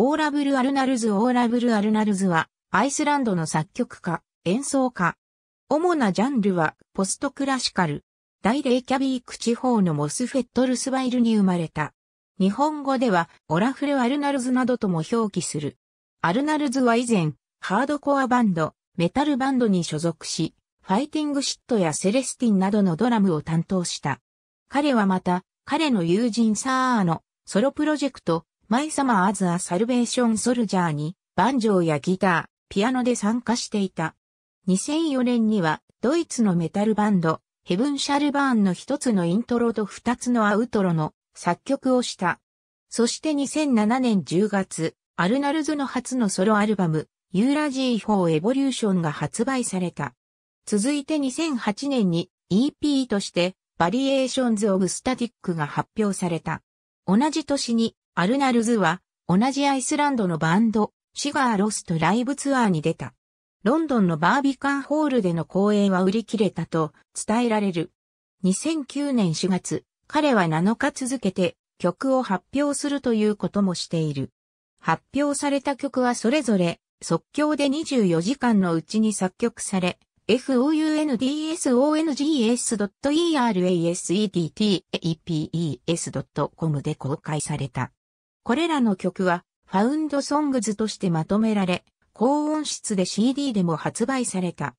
オーラブル・アルナルズ・オーラブル・アルナルズは、アイスランドの作曲家、演奏家。主なジャンルは、ポストクラシカル。大レイキャビーク地方のモスフェットルスワイルに生まれた。日本語では、オラフル・アルナルズなどとも表記する。アルナルズは以前、ハードコアバンド、メタルバンドに所属し、ファイティングシットやセレスティンなどのドラムを担当した。彼はまた、彼の友人サーアのソロプロジェクト、マイサマーズ・ア・サルベーション・ソルジャーに、バンジョーやギター、ピアノで参加していた。2004年には、ドイツのメタルバンド、ヘブン・シャルバーンの一つのイントロと二つのアウトロの作曲をした。そして2007年10月、アルナルズの初のソロアルバム、ユーラジー・フォー・エボリューションが発売された。続いて2008年に EP として、バリエーションズ・オブ・スタティックが発表された。同じ年にアルナルズは、同じアイスランドのバンド、シガーロスとライブツアーに出た。ロンドンのバービカンホールでの公演は売り切れたと伝えられる。2009年4月、彼は7日続けて曲を発表するということもしている。発表された曲はそれぞれ即興で24時間のうちに作曲され、f o u n d s o n g s e r a s e d e p s c o m で公開された。これらの曲は、ファウンドソングズとしてまとめられ、高音質で CD でも発売された。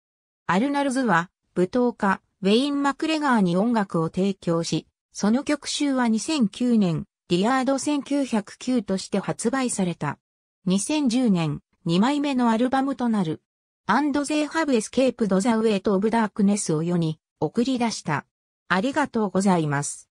アルナルズは、舞踏家、ウェイン・マクレガーに音楽を提供し、その曲集は2009年、ディアード1909として発売された。2010年、2枚目のアルバムとなる。アンドゼーハブ・エスケープ・ド・ザ・ウェイト・オブ・ダークネスを世に送り出した。ありがとうございます。